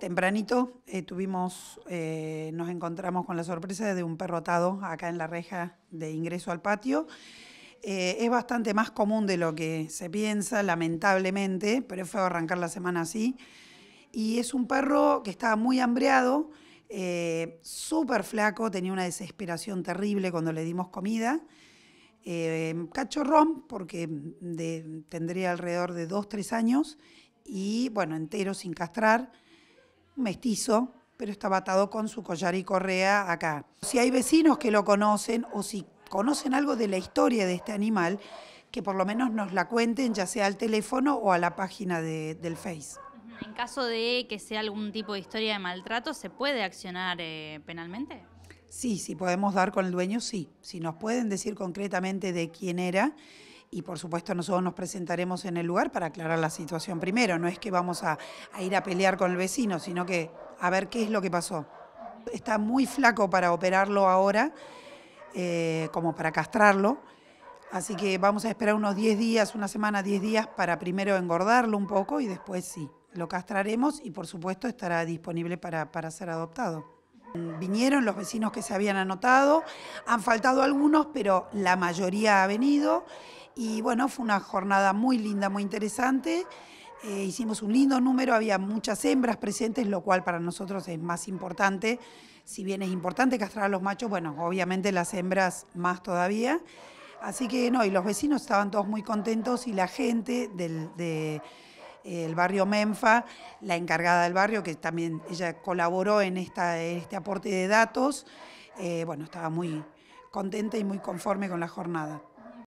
Tempranito eh, tuvimos, eh, nos encontramos con la sorpresa de un perro atado acá en la reja de ingreso al patio. Eh, es bastante más común de lo que se piensa, lamentablemente, pero fue a arrancar la semana así. Y es un perro que estaba muy hambreado, súper flaco, tenía una desesperación terrible cuando le dimos comida. cachorrón, porque tendría alrededor de 2-3 años, y bueno, entero sin castrar mestizo, pero está atado con su collar y correa acá. Si hay vecinos que lo conocen o si conocen algo de la historia de este animal, que por lo menos nos la cuenten, ya sea al teléfono o a la página del Face. En caso de que sea algún tipo de historia de maltrato, ¿se puede accionar eh, penalmente? Sí, si podemos dar con el dueño, sí. Si nos pueden decir concretamente de quién era y por supuesto nosotros nos presentaremos en el lugar para aclarar la situación primero. No es que vamos a, ir a pelear con el vecino, sino que a ver qué es lo que pasó. Está muy flaco para operarlo ahora, eh, como para castrarlo. Así que vamos a esperar unos 10 días, una semana, 10 días para primero engordarlo un poco y después sí, lo castraremos y por supuesto estará disponible para, para ser adoptado. Vinieron los vecinos que se habían anotado, han faltado algunos, pero la mayoría ha venido. Y bueno, fue una jornada muy linda, muy interesante. Eh, hicimos un lindo número, había muchas hembras presentes, lo cual para nosotros es más importante. Si bien es importante castrar a los machos, bueno, obviamente las hembras más todavía. Así que no, y los vecinos estaban todos muy contentos y la gente del barrio Menfa, la encargada del barrio, que también ella colaboró en esta, este aporte de datos, eh, bueno, estaba muy contenta y muy conforme con la jornada.